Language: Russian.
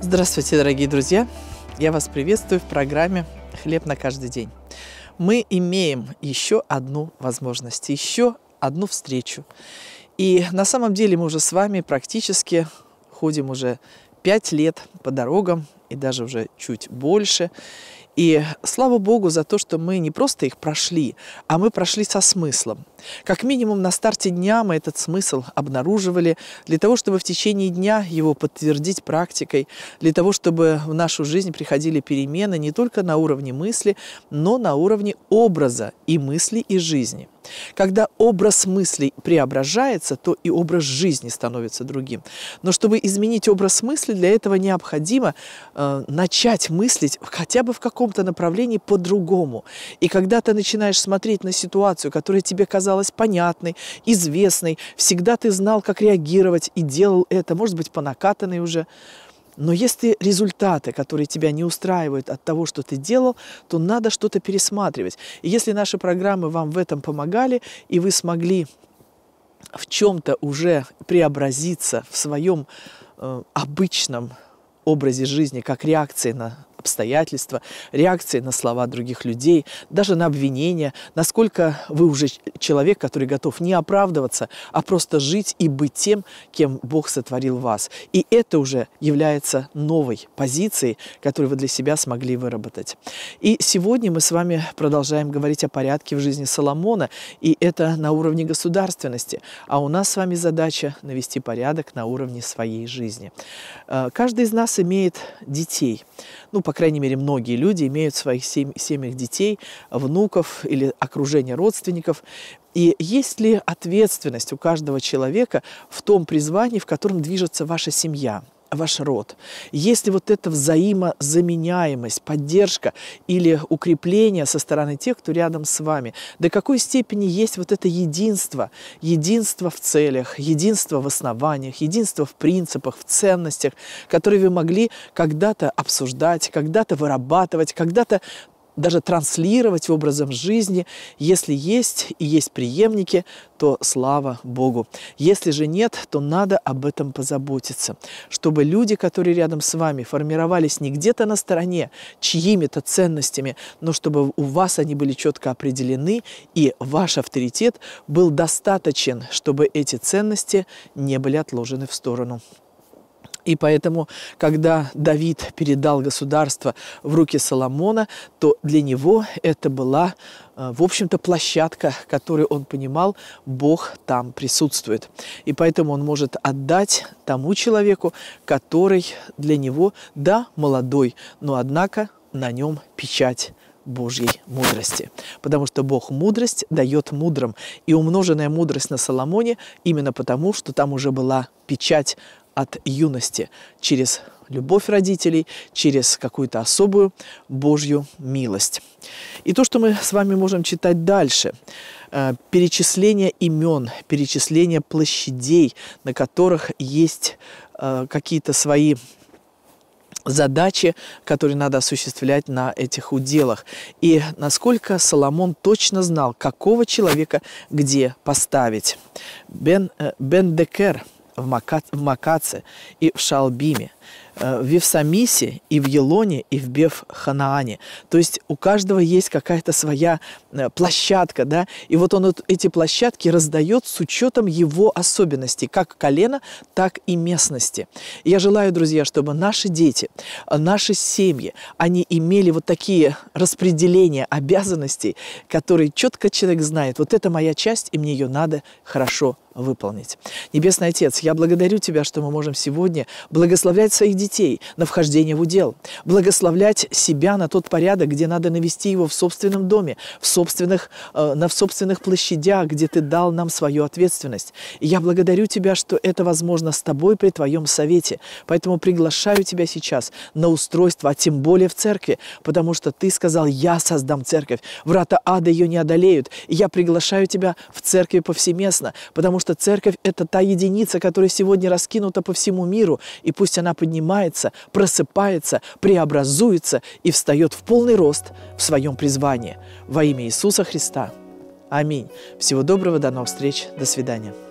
Здравствуйте, дорогие друзья! Я вас приветствую в программе «Хлеб на каждый день». Мы имеем еще одну возможность, еще одну встречу. И на самом деле мы уже с вами практически ходим уже пять лет по дорогам и даже уже чуть больше. И слава Богу за то, что мы не просто их прошли, а мы прошли со смыслом. Как минимум на старте дня мы этот смысл обнаруживали для того, чтобы в течение дня его подтвердить практикой, для того, чтобы в нашу жизнь приходили перемены не только на уровне мысли, но на уровне образа и мысли, и жизни. Когда образ мыслей преображается, то и образ жизни становится другим. Но чтобы изменить образ мысли, для этого необходимо э, начать мыслить хотя бы в каком-то направлении по-другому. И когда ты начинаешь смотреть на ситуацию, которая тебе казалась понятной, известной, всегда ты знал, как реагировать и делал это, может быть, по накатанной уже, но если результаты, которые тебя не устраивают от того, что ты делал, то надо что-то пересматривать. И если наши программы вам в этом помогали, и вы смогли в чем-то уже преобразиться в своем э, обычном образе жизни, как реакции на обстоятельства, реакции на слова других людей, даже на обвинения, насколько вы уже человек, который готов не оправдываться, а просто жить и быть тем, кем Бог сотворил вас. И это уже является новой позицией, которую вы для себя смогли выработать. И сегодня мы с вами продолжаем говорить о порядке в жизни Соломона, и это на уровне государственности. А у нас с вами задача навести порядок на уровне своей жизни. Э, каждый из нас имеет детей. Ну, по крайней мере, многие люди имеют в своих сем семьях детей, внуков или окружение родственников. И есть ли ответственность у каждого человека в том призвании, в котором движется ваша семья? ваш род. Если вот эта взаимозаменяемость, поддержка или укрепление со стороны тех, кто рядом с вами, до какой степени есть вот это единство, единство в целях, единство в основаниях, единство в принципах, в ценностях, которые вы могли когда-то обсуждать, когда-то вырабатывать, когда-то даже транслировать образом жизни. Если есть и есть преемники, то слава Богу. Если же нет, то надо об этом позаботиться, чтобы люди, которые рядом с вами, формировались не где-то на стороне, чьими-то ценностями, но чтобы у вас они были четко определены, и ваш авторитет был достаточен, чтобы эти ценности не были отложены в сторону. И поэтому, когда Давид передал государство в руки Соломона, то для него это была, э, в общем-то, площадка, которую он понимал, Бог там присутствует. И поэтому он может отдать тому человеку, который для него, да, молодой, но однако на нем печать Божьей мудрости. Потому что Бог мудрость дает мудрым. И умноженная мудрость на Соломоне именно потому, что там уже была печать от юности через любовь родителей, через какую-то особую Божью милость. И то, что мы с вами можем читать дальше, э, перечисление имен, перечисление площадей, на которых есть э, какие-то свои задачи, которые надо осуществлять на этих уделах. И насколько Соломон точно знал, какого человека где поставить. Бен, э, Бен Декер – в, Макаце и в Шалбиме. Э, в Евсамисе и в Елоне, и в Бев ханаане То есть у каждого есть какая-то своя э, площадка, да, и вот он вот эти площадки раздает с учетом его особенностей, как колена, так и местности. Я желаю, друзья, чтобы наши дети, наши семьи, они имели вот такие распределения обязанностей, которые четко человек знает, вот это моя часть, и мне ее надо хорошо выполнить. Небесный Отец, я благодарю Тебя, что мы можем сегодня благословлять своих детей, детей на вхождение в удел, благословлять себя на тот порядок, где надо навести его в собственном доме, в собственных, э, на в собственных площадях, где ты дал нам свою ответственность. И я благодарю тебя, что это возможно с тобой при твоем совете. Поэтому приглашаю тебя сейчас на устройство, а тем более в церкви, потому что ты сказал, я создам церковь, врата ада ее не одолеют. И я приглашаю тебя в церкви повсеместно, потому что церковь – это та единица, которая сегодня раскинута по всему миру, и пусть она поднимает поднимается, просыпается, преобразуется и встает в полный рост в своем призвании. Во имя Иисуса Христа. Аминь. Всего доброго, до новых встреч, до свидания.